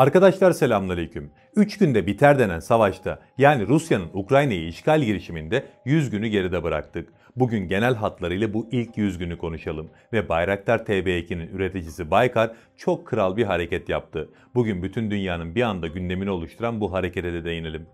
Arkadaşlar selamünaleyküm. 3 günde biter denen savaşta yani Rusya'nın Ukrayna'yı işgal girişiminde 100 günü geride bıraktık. Bugün genel hatlarıyla bu ilk 100 günü konuşalım ve Bayraktar TB2'nin üreticisi Baykar çok kral bir hareket yaptı. Bugün bütün dünyanın bir anda gündemini oluşturan bu harekete de değinelim.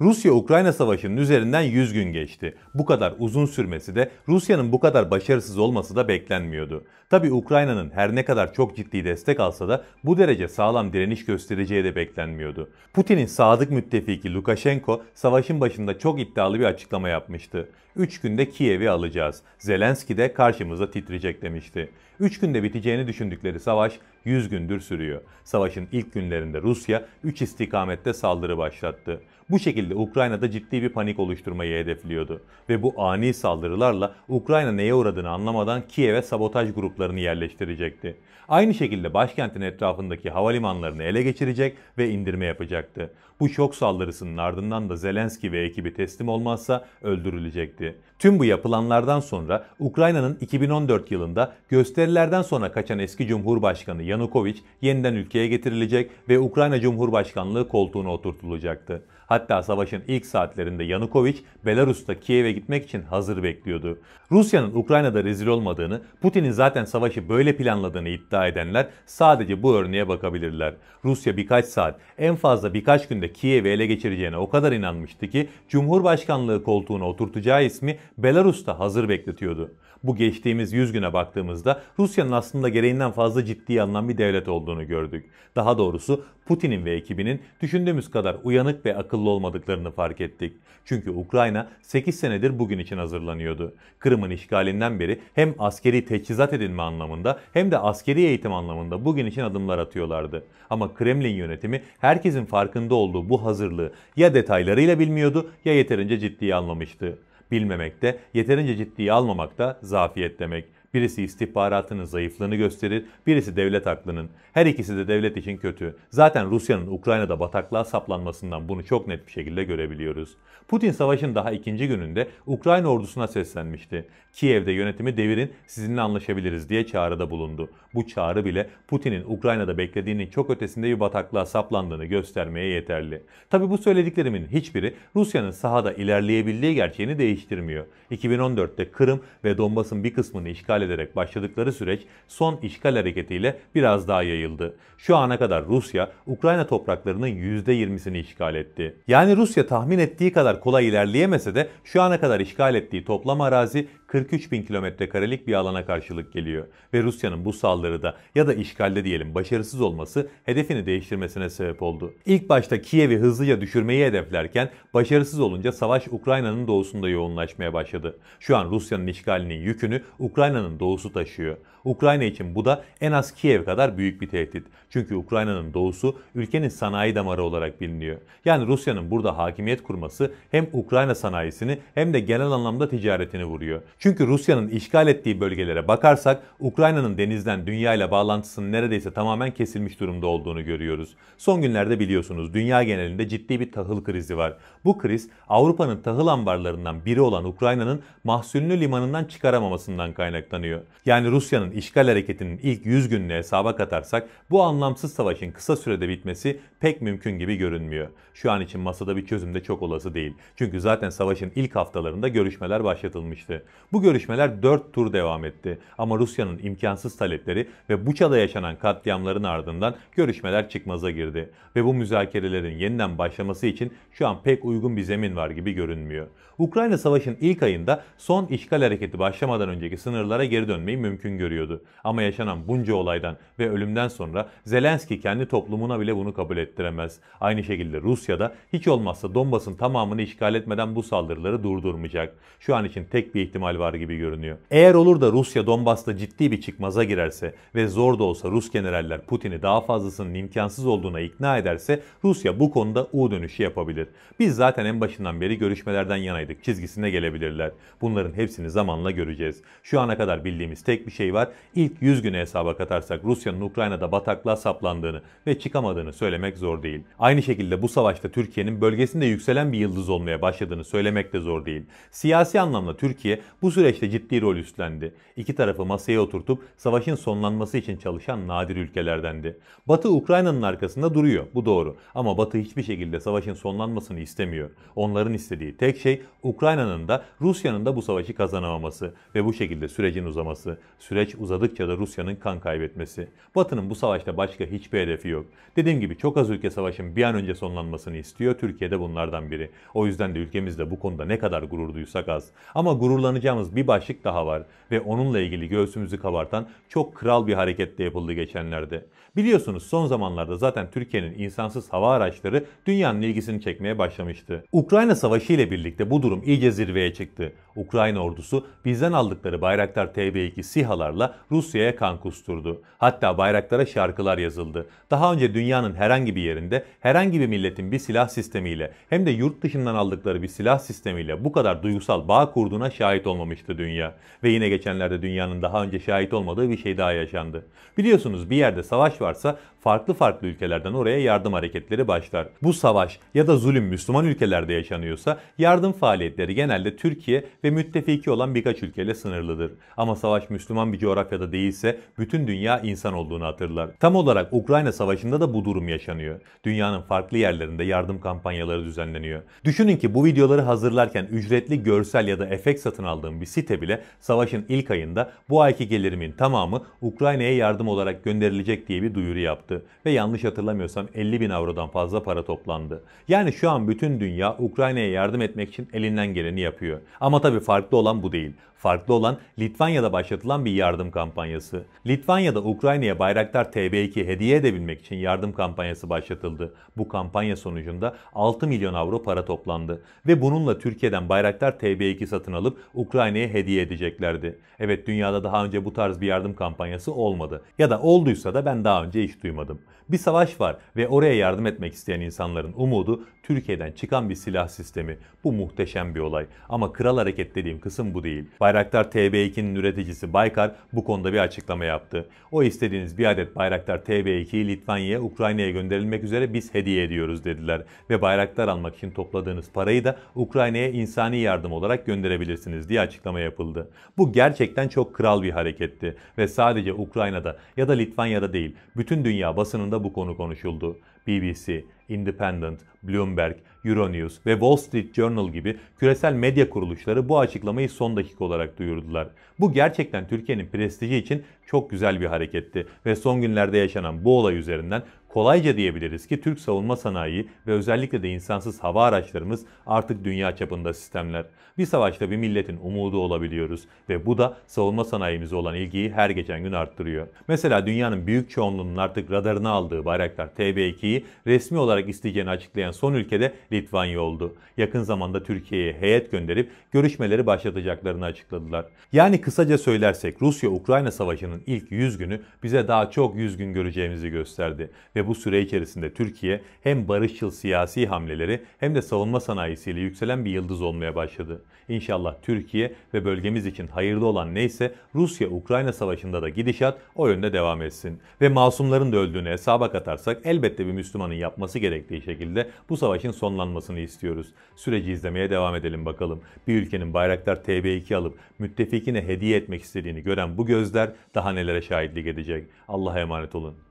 Rusya-Ukrayna savaşının üzerinden 100 gün geçti. Bu kadar uzun sürmesi de Rusya'nın bu kadar başarısız olması da beklenmiyordu. Tabi Ukrayna'nın her ne kadar çok ciddi destek alsa da bu derece sağlam direniş göstereceği de beklenmiyordu. Putin'in sadık müttefiki Lukashenko savaşın başında çok iddialı bir açıklama yapmıştı. 3 günde Kiev'i alacağız. Zelenski de karşımıza titreyecek demişti. 3 günde biteceğini düşündükleri savaş 100 gündür sürüyor. Savaşın ilk günlerinde Rusya 3 istikamette saldırı başlattı. Bu şekilde Ukrayna'da ciddi bir panik oluşturmayı hedefliyordu. Ve bu ani saldırılarla Ukrayna neye uğradığını anlamadan Kiev'e sabotaj gruplarını yerleştirecekti. Aynı şekilde başkentin etrafındaki havalimanlarını ele geçirecek ve indirme yapacaktı. Bu şok saldırısının ardından da Zelenski ve ekibi teslim olmazsa öldürülecekti etti. Tüm bu yapılanlardan sonra Ukrayna'nın 2014 yılında gösterilerden sonra kaçan eski Cumhurbaşkanı Yanukovic yeniden ülkeye getirilecek ve Ukrayna Cumhurbaşkanlığı koltuğuna oturtulacaktı. Hatta savaşın ilk saatlerinde Yanukovic, Belarus'ta Kiev'e gitmek için hazır bekliyordu. Rusya'nın Ukrayna'da rezil olmadığını, Putin'in zaten savaşı böyle planladığını iddia edenler sadece bu örneğe bakabilirler. Rusya birkaç saat, en fazla birkaç günde Kiev'i ele geçireceğine o kadar inanmıştı ki Cumhurbaşkanlığı koltuğuna oturtacağı ismi Belarus'ta hazır bekletiyordu. Bu geçtiğimiz 100 güne baktığımızda Rusya'nın aslında gereğinden fazla ciddi alınan bir devlet olduğunu gördük. Daha doğrusu Putin'in ve ekibinin düşündüğümüz kadar uyanık ve akıllı akıllı olmadıklarını fark ettik. Çünkü Ukrayna 8 senedir bugün için hazırlanıyordu. Kırım'ın işgalinden beri hem askeri teçhizat edinme anlamında hem de askeri eğitim anlamında bugün için adımlar atıyorlardı. Ama Kremlin yönetimi herkesin farkında olduğu bu hazırlığı ya detaylarıyla bilmiyordu ya yeterince ciddiye almamıştı. Bilmemek de yeterince ciddiye almamak da zafiyet demek. Birisi istihbaratının zayıflığını gösterir, birisi devlet aklının. Her ikisi de devlet için kötü. Zaten Rusya'nın Ukrayna'da bataklığa saplanmasından bunu çok net bir şekilde görebiliyoruz. Putin savaşın daha ikinci gününde Ukrayna ordusuna seslenmişti. Kiev'de yönetimi devirin, sizinle anlaşabiliriz diye çağrıda bulundu. Bu çağrı bile Putin'in Ukrayna'da beklediğinin çok ötesinde bir bataklığa saplandığını göstermeye yeterli. Tabi bu söylediklerimin hiçbiri Rusya'nın sahada ilerleyebildiği gerçeğini değiştirmiyor. 2014'te Kırım ve Donbas'ın bir kısmını işgal işgal ederek başladıkları süreç son işgal hareketiyle biraz daha yayıldı. Şu ana kadar Rusya Ukrayna topraklarının %20'sini işgal etti. Yani Rusya tahmin ettiği kadar kolay ilerleyemese de şu ana kadar işgal ettiği toplam arazi 43 bin kilometre karelik bir alana karşılık geliyor ve Rusya'nın bu saldırıda ya da işgalde diyelim başarısız olması hedefini değiştirmesine sebep oldu. İlk başta Kiev'i hızlıca düşürmeyi hedeflerken başarısız olunca savaş Ukrayna'nın doğusunda yoğunlaşmaya başladı. Şu an Rusya'nın işgalinin yükünü Ukrayna'nın doğusu taşıyor. Ukrayna için bu da en az Kiev kadar büyük bir tehdit. Çünkü Ukrayna'nın doğusu ülkenin sanayi damarı olarak biliniyor. Yani Rusya'nın burada hakimiyet kurması hem Ukrayna sanayisini hem de genel anlamda ticaretini vuruyor. Çünkü Rusya'nın işgal ettiği bölgelere bakarsak Ukrayna'nın denizden dünya ile bağlantısının neredeyse tamamen kesilmiş durumda olduğunu görüyoruz. Son günlerde biliyorsunuz dünya genelinde ciddi bir tahıl krizi var. Bu kriz Avrupa'nın tahıl ambarlarından biri olan Ukrayna'nın mahsulünü limanından çıkaramamasından kaynaklanıyor. Yani Rusya'nın işgal hareketinin ilk 100 gününü hesaba katarsak bu anlamsız savaşın kısa sürede bitmesi pek mümkün gibi görünmüyor. Şu an için masada bir çözüm de çok olası değil. Çünkü zaten savaşın ilk haftalarında görüşmeler başlatılmıştı. Bu görüşmeler 4 tur devam etti ama Rusya'nın imkansız talepleri ve Buça'da yaşanan katliamların ardından görüşmeler çıkmaza girdi ve bu müzakerelerin yeniden başlaması için şu an pek uygun bir zemin var gibi görünmüyor. Ukrayna Savaş'ın ilk ayında son işgal hareketi başlamadan önceki sınırlara geri dönmeyi mümkün görüyordu. Ama yaşanan bunca olaydan ve ölümden sonra Zelenski kendi toplumuna bile bunu kabul ettiremez. Aynı şekilde Rusya'da hiç olmazsa Donbas'ın tamamını işgal etmeden bu saldırıları durdurmayacak. Şu an için tek bir ihtimal var gibi görünüyor. Eğer olur da Rusya Donbas'ta ciddi bir çıkmaza girerse ve zor da olsa Rus generaller Putin'i daha fazlasının imkansız olduğuna ikna ederse Rusya bu konuda U dönüşü yapabilir. Biz zaten en başından beri görüşmelerden yanaydık çizgisine gelebilirler. Bunların hepsini zamanla göreceğiz. Şu ana kadar bildiğimiz tek bir şey var. İlk 100 güne hesaba katarsak Rusya'nın Ukrayna'da bataklığa saplandığını ve çıkamadığını söylemek zor değil. Aynı şekilde bu savaşta Türkiye'nin bölgesinde yükselen bir yıldız olmaya başladığını söylemek de zor değil. Siyasi anlamda Türkiye bu bu süreçte ciddi rol üstlendi. İki tarafı masaya oturtup savaşın sonlanması için çalışan nadir ülkelerdendi. Batı Ukrayna'nın arkasında duruyor, bu doğru. Ama Batı hiçbir şekilde savaşın sonlanmasını istemiyor. Onların istediği tek şey Ukrayna'nın da Rusya'nın da bu savaşı kazanamaması ve bu şekilde sürecin uzaması. Süreç uzadıkça da Rusya'nın kan kaybetmesi. Batı'nın bu savaşta başka hiçbir hedefi yok. Dediğim gibi çok az ülke savaşın bir an önce sonlanmasını istiyor. Türkiye'de bunlardan biri. O yüzden de ülkemizde bu konuda ne kadar gurur duysak az. Ama gururlanacağımız Yalnız bir başlık daha var ve onunla ilgili göğsümüzü kabartan çok kral bir hareket de yapıldı geçenlerde. Biliyorsunuz son zamanlarda zaten Türkiye'nin insansız hava araçları dünyanın ilgisini çekmeye başlamıştı. Ukrayna Savaşı ile birlikte bu durum iyice zirveye çıktı. Ukrayna ordusu bizden aldıkları Bayraktar TB2 SİHA'larla Rusya'ya kan kusturdu. Hatta bayraklara şarkılar yazıldı. Daha önce dünyanın herhangi bir yerinde herhangi bir milletin bir silah sistemiyle hem de yurt dışından aldıkları bir silah sistemiyle bu kadar duygusal bağ kurduğuna şahit olmamıştı dünya. Ve yine geçenlerde dünyanın daha önce şahit olmadığı bir şey daha yaşandı. Biliyorsunuz bir yerde savaş varsa farklı farklı ülkelerden oraya yardım hareketleri başlar. Bu savaş ya da zulüm Müslüman ülkelerde yaşanıyorsa yardım faaliyetleri genelde Türkiye ve ve müttefiki olan birkaç ülkeyle sınırlıdır. Ama savaş Müslüman bir coğrafyada değilse bütün dünya insan olduğunu hatırlar. Tam olarak Ukrayna Savaşı'nda da bu durum yaşanıyor. Dünyanın farklı yerlerinde yardım kampanyaları düzenleniyor. Düşünün ki bu videoları hazırlarken ücretli görsel ya da efekt satın aldığım bir site bile savaşın ilk ayında bu ayki gelirimin tamamı Ukrayna'ya yardım olarak gönderilecek diye bir duyuru yaptı. Ve yanlış hatırlamıyorsam 50 bin avrodan fazla para toplandı. Yani şu an bütün dünya Ukrayna'ya yardım etmek için elinden geleni yapıyor. Ama tabii tabii farklı olan bu değil farklı olan Litvanya'da başlatılan bir yardım kampanyası. Litvanya'da Ukrayna'ya Bayraktar TB2 hediye edebilmek için yardım kampanyası başlatıldı. Bu kampanya sonucunda 6 milyon avro para toplandı ve bununla Türkiye'den Bayraktar TB2 satın alıp Ukrayna'ya hediye edeceklerdi. Evet dünyada daha önce bu tarz bir yardım kampanyası olmadı ya da olduysa da ben daha önce hiç duymadım. Bir savaş var ve oraya yardım etmek isteyen insanların umudu Türkiye'den çıkan bir silah sistemi. Bu muhteşem bir olay ama kral hareket dediğim kısım bu değil. Bayraktar Bayraktar TB2'nin üreticisi Baykar bu konuda bir açıklama yaptı. O istediğiniz bir adet Bayraktar TB2'yi Litvanya'ya, Ukrayna'ya gönderilmek üzere biz hediye ediyoruz dediler. Ve Bayraktar almak için topladığınız parayı da Ukrayna'ya insani yardım olarak gönderebilirsiniz diye açıklama yapıldı. Bu gerçekten çok kral bir hareketti ve sadece Ukrayna'da ya da Litvanya'da değil bütün dünya basınında bu konu konuşuldu. BBC, Independent, Bloomberg, Euronews ve Wall Street Journal gibi küresel medya kuruluşları bu açıklamayı son dakika olarak duyurdular. Bu gerçekten Türkiye'nin prestiji için çok güzel bir hareketti ve son günlerde yaşanan bu olay üzerinden Kolayca diyebiliriz ki Türk savunma sanayi ve özellikle de insansız hava araçlarımız artık dünya çapında sistemler. Bir savaşta bir milletin umudu olabiliyoruz ve bu da savunma sanayimize olan ilgiyi her geçen gün arttırıyor. Mesela dünyanın büyük çoğunluğunun artık radarını aldığı Bayraktar TB2'yi resmi olarak isteyeceğini açıklayan son ülkede Litvanya oldu. Yakın zamanda Türkiye'ye heyet gönderip görüşmeleri başlatacaklarını açıkladılar. Yani kısaca söylersek Rusya-Ukrayna savaşının ilk 100 günü bize daha çok 100 gün göreceğimizi gösterdi ve ve bu süre içerisinde Türkiye hem barışçıl siyasi hamleleri hem de savunma sanayisiyle yükselen bir yıldız olmaya başladı. İnşallah Türkiye ve bölgemiz için hayırlı olan neyse Rusya-Ukrayna savaşında da gidişat o yönde devam etsin. Ve masumların da öldüğünü hesaba katarsak elbette bir Müslümanın yapması gerektiği şekilde bu savaşın sonlanmasını istiyoruz. Süreci izlemeye devam edelim bakalım. Bir ülkenin bayraktar TB2 alıp müttefikine hediye etmek istediğini gören bu gözler daha nelere şahitlik edecek. Allah'a emanet olun.